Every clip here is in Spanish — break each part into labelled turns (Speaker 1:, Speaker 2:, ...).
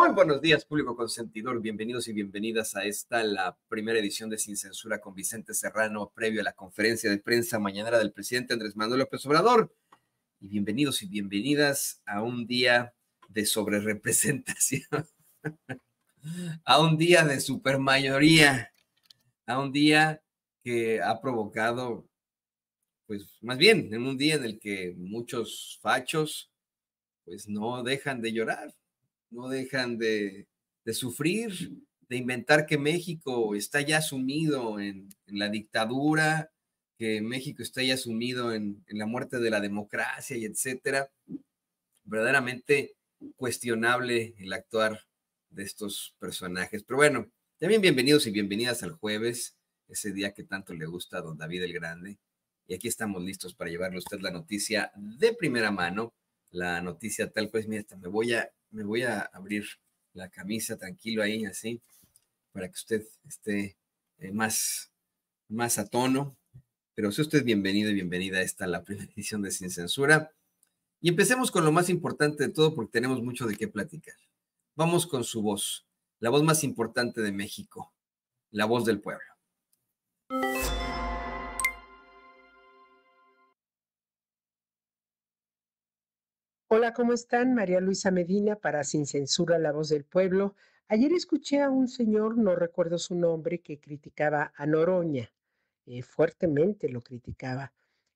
Speaker 1: Muy buenos días, público consentidor. Bienvenidos y bienvenidas a esta, la primera edición de Sin Censura con Vicente Serrano, previo a la conferencia de prensa mañanera del presidente Andrés Manuel López Obrador. Y bienvenidos y bienvenidas a un día de sobrerepresentación, a un día de supermayoría, a un día que ha provocado, pues más bien, en un día en el que muchos fachos, pues no dejan de llorar no dejan de, de sufrir, de inventar que México está ya sumido en, la dictadura, que México está ya sumido en, en, la muerte de la democracia y etcétera. Verdaderamente cuestionable el actuar de estos personajes. Pero bueno, también bienvenidos y bienvenidas al jueves, ese día que tanto le gusta a don David el Grande. Y aquí estamos listos para llevarle a usted la noticia de primera mano, la noticia tal pues, mira, me voy a me voy a abrir la camisa tranquilo ahí, así, para que usted esté eh, más, más a tono. Pero sea usted bienvenido y bienvenida a esta, la primera edición de Sin Censura. Y empecemos con lo más importante de todo, porque tenemos mucho de qué platicar. Vamos con su voz, la voz más importante de México, la voz del pueblo.
Speaker 2: Hola, ¿cómo están? María Luisa Medina para Sin Censura, La Voz del Pueblo. Ayer escuché a un señor, no recuerdo su nombre, que criticaba a Noroña. Eh, fuertemente lo criticaba.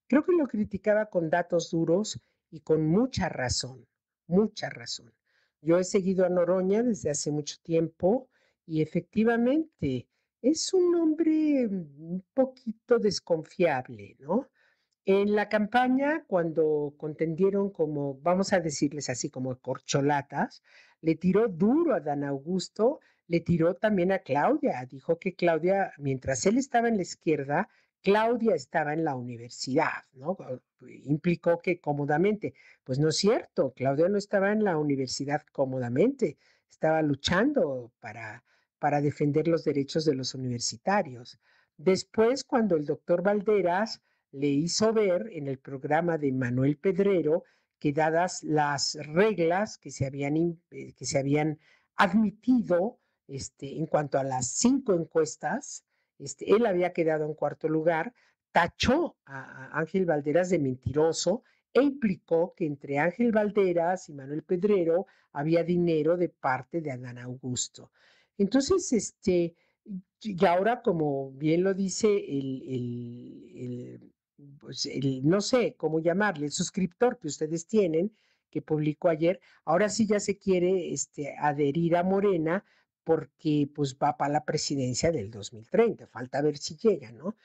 Speaker 2: Creo que lo criticaba con datos duros y con mucha razón, mucha razón. Yo he seguido a Noroña desde hace mucho tiempo y efectivamente es un hombre mm, un poquito desconfiable, ¿no? En la campaña, cuando contendieron como, vamos a decirles así, como corcholatas, le tiró duro a Dan Augusto, le tiró también a Claudia. Dijo que Claudia, mientras él estaba en la izquierda, Claudia estaba en la universidad, ¿no? Implicó que cómodamente. Pues no es cierto, Claudia no estaba en la universidad cómodamente, estaba luchando para, para defender los derechos de los universitarios. Después, cuando el doctor Valderas le hizo ver en el programa de Manuel Pedrero que dadas las reglas que se habían, eh, que se habían admitido este, en cuanto a las cinco encuestas, este, él había quedado en cuarto lugar, tachó a Ángel Valderas de mentiroso e implicó que entre Ángel Valderas y Manuel Pedrero había dinero de parte de Adán Augusto. Entonces, este, y ahora, como bien lo dice el pues, no sé cómo llamarle, el suscriptor que ustedes tienen, que publicó ayer, ahora sí ya se quiere este, adherir a Morena porque pues va para la presidencia del 2030, falta ver si llega, ¿no?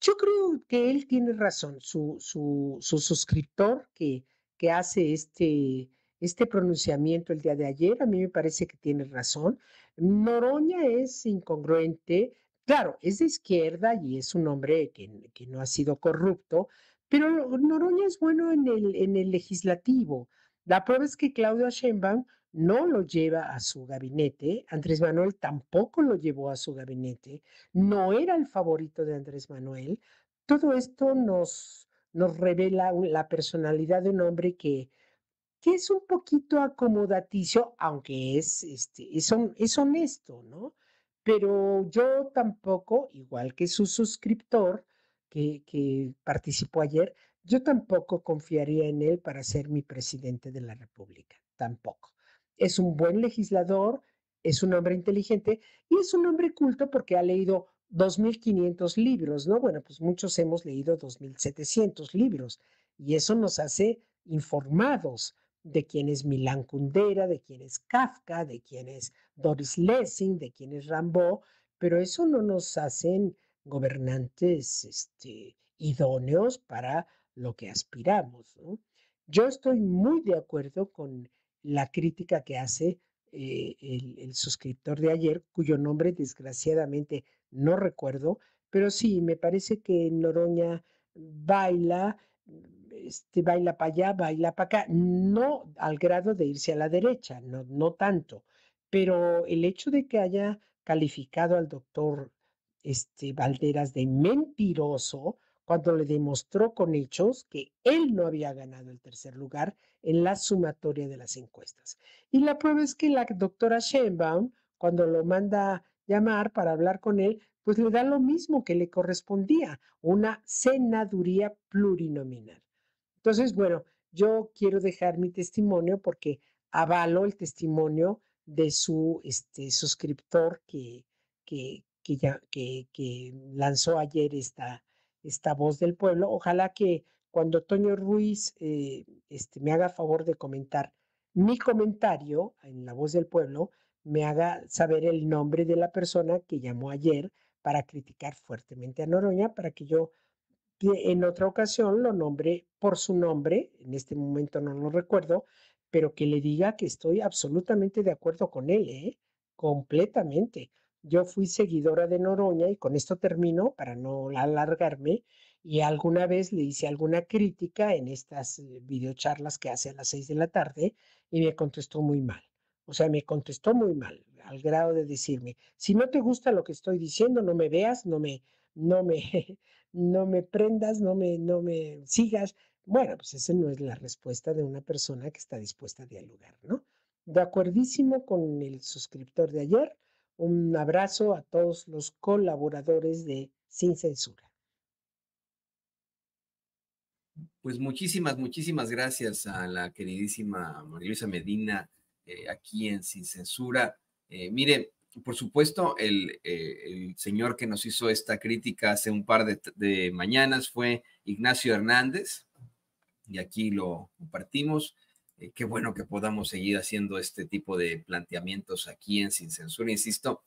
Speaker 2: Yo creo que él tiene razón, su, su, suscriptor que, que hace este, este pronunciamiento el día de ayer, a mí me parece que tiene razón. Noroña es incongruente, Claro, es de izquierda y es un hombre que, no ha sido corrupto, pero Noroña es bueno en el, en el legislativo. La prueba es que Claudio Sheinbaum no lo lleva a su gabinete, Andrés Manuel tampoco lo llevó a su gabinete, no era el favorito de Andrés Manuel. Todo esto nos, nos revela la personalidad de un hombre que, que es un poquito acomodaticio, aunque es, este, es, es honesto, ¿no? pero yo tampoco, igual que su suscriptor que, participó ayer, yo tampoco confiaría en él para ser mi presidente de la República, tampoco. Es un buen legislador, es un hombre inteligente y es un hombre culto porque ha leído 2.500 libros, ¿no? Bueno, pues muchos hemos leído 2.700 libros y eso nos hace informados de quién es Milán Kundera, de quién es Kafka, de quién es Doris Lessing, de quién es Rambo pero eso no nos hacen gobernantes este, idóneos para lo que aspiramos. Yo estoy muy de acuerdo con la crítica que hace eh, el, el suscriptor de ayer, cuyo nombre desgraciadamente no recuerdo, pero sí, me parece que Noroña baila este, baila para allá, baila para acá, no al grado de irse a la derecha, no, no tanto, pero el hecho de que haya calificado al doctor este, Valderas de mentiroso cuando le demostró con hechos que él no había ganado el tercer lugar en la sumatoria de las encuestas. Y la prueba es que la doctora Sheinbaum, cuando lo manda llamar para hablar con él, pues le da lo mismo que le correspondía, una senaduría plurinominal. Entonces, bueno, yo quiero dejar mi testimonio porque avalo el testimonio de su este, suscriptor que, que, que, ya, que, que lanzó ayer esta, esta voz del pueblo. Ojalá que cuando Toño Ruiz eh, este, me haga favor de comentar mi comentario en la voz del pueblo, me haga saber el nombre de la persona que llamó ayer para criticar fuertemente a Noroña, para que yo en otra ocasión lo nombré por su nombre, en este momento no lo recuerdo, pero que le diga que estoy absolutamente de acuerdo con él, ¿eh? completamente. Yo fui seguidora de Noroña y con esto termino para no alargarme y alguna vez le hice alguna crítica en estas eh, videocharlas que hace a las seis de la tarde y me contestó muy mal. O sea, me contestó muy mal, al grado de decirme, si no te gusta lo que estoy diciendo, no me veas, no me, no me, no me prendas, no me, no me sigas. Bueno, pues esa no es la respuesta de una persona que está dispuesta a dialogar, ¿no? De acuerdísimo con el suscriptor de ayer, un abrazo a todos los colaboradores de Sin Censura.
Speaker 1: Pues muchísimas, muchísimas gracias a la queridísima María Medina eh, aquí en Sin Censura. Eh, mire, por supuesto, eh, el, señor que nos hizo esta crítica hace un par de, mañanas fue Ignacio Hernández, y aquí lo compartimos. Eh, qué bueno que podamos seguir haciendo este tipo de planteamientos aquí en Sin Censura. Insisto,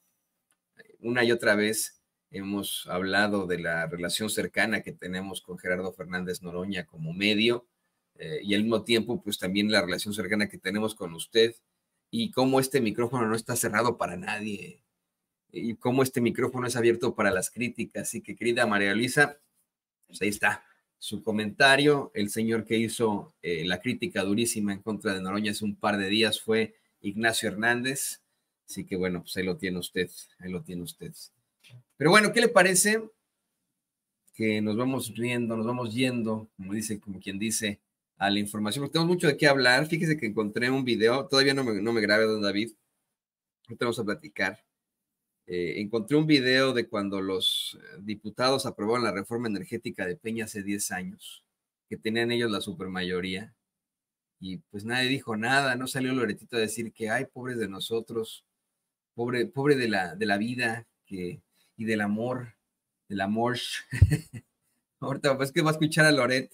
Speaker 1: eh, una y otra vez hemos hablado de la relación cercana que tenemos con Gerardo Fernández Noroña como medio, y al mismo tiempo, pues también la relación cercana que tenemos con usted y cómo este micrófono no está cerrado para nadie y cómo este micrófono es abierto para las críticas. Así que, querida María Luisa, pues ahí está su comentario. El señor que hizo eh, la crítica durísima en contra de Noroña hace un par de días fue Ignacio Hernández. Así que bueno, pues ahí lo tiene usted, ahí lo tiene usted. Pero bueno, ¿qué le parece? Que nos vamos riendo, nos vamos yendo, como dice, como quien dice, a la información, porque tenemos mucho de qué hablar. Fíjese que encontré un video, todavía no me, no me grabé, don David, ahorita vamos a platicar. Eh, encontré un video de cuando los eh, diputados aprobaron la reforma energética de Peña hace 10 años, que tenían ellos la supermayoría, y pues nadie dijo nada, no salió Loretito a decir que, ay, pobres de nosotros, pobre, pobre de, la, de la vida que, y del amor, del amor. Ahorita, pues que va a escuchar a Loret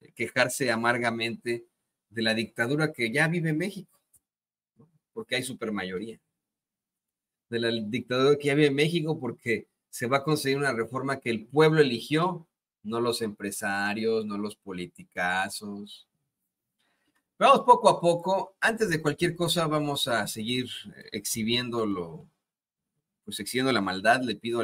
Speaker 1: eh, quejarse amargamente de la dictadura que ya vive México, porque hay supermayoría. De la dictadura que ya vive México porque se va a conseguir una reforma que el pueblo eligió, no los empresarios, no los politicazos. vamos poco a poco. Antes de cualquier cosa, vamos a seguir eh, exhibiendo lo, pues exhibiendo la maldad. Le pido